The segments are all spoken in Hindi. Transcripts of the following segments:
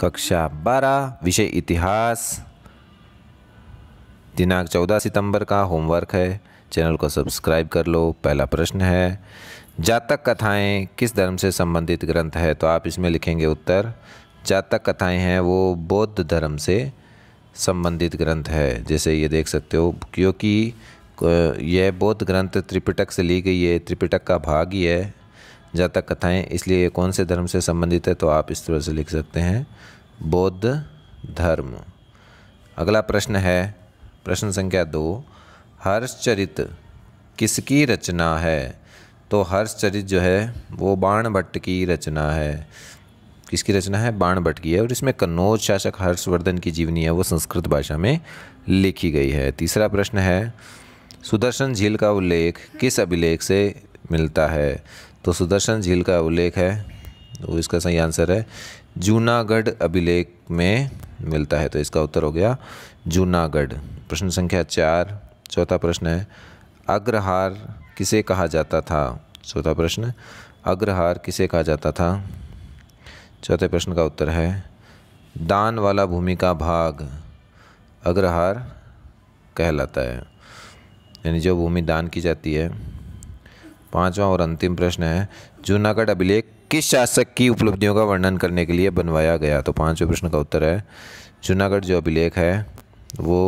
कक्षा बारह विषय इतिहास दिनांक चौदह सितंबर का होमवर्क है चैनल को सब्सक्राइब कर लो पहला प्रश्न है जातक कथाएं किस धर्म से संबंधित ग्रंथ है तो आप इसमें लिखेंगे उत्तर जातक कथाएं हैं वो बौद्ध धर्म से संबंधित ग्रंथ है जैसे ये देख सकते हो क्योंकि यह बौद्ध ग्रंथ त्रिपिटक से ली गई है त्रिपिटक का भाग ही है जातक कथाएं इसलिए ये कौन से धर्म से संबंधित है तो आप इस तरह से लिख सकते हैं बौद्ध धर्म अगला प्रश्न है प्रश्न संख्या दो हर्षचरित किसकी रचना है तो हर्षचरित जो है वो बाण भट्ट की रचना है किसकी रचना है बाण भट्ट की है और इसमें कन्नौज शासक हर्षवर्धन की जीवनी है वो संस्कृत भाषा में लिखी गई है तीसरा प्रश्न है सुदर्शन झील का उल्लेख किस अभिलेख से मिलता है तो सुदर्शन झील का उल्लेख है तो इसका सही आंसर है जूनागढ़ अभिलेख में मिलता है तो इसका उत्तर हो गया जूनागढ़ प्रश्न संख्या चार चौथा प्रश्न है अग्रहार किसे कहा जाता था चौथा प्रश्न अग्रहार किसे कहा जाता था चौथे प्रश्न का उत्तर है दान वाला भूमि का भाग अग्रहार कहलाता है यानी जो भूमि दान की जाती है पांचवा और अंतिम प्रश्न है जूनागढ़ अभिलेख किस शासक की उपलब्धियों का वर्णन करने के लिए बनवाया गया तो पांचवें प्रश्न का उत्तर है जूनागढ़ जो अभिलेख है वो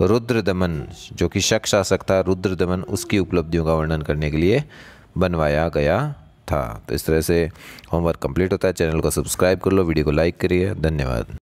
रुद्र दमन जो कि शक शासक था रुद्र दमन उसकी उपलब्धियों का वर्णन करने के लिए बनवाया गया था तो इस तरह से होमवर्क कंप्लीट होता है चैनल को सब्सक्राइब कर लो वीडियो को लाइक करिए धन्यवाद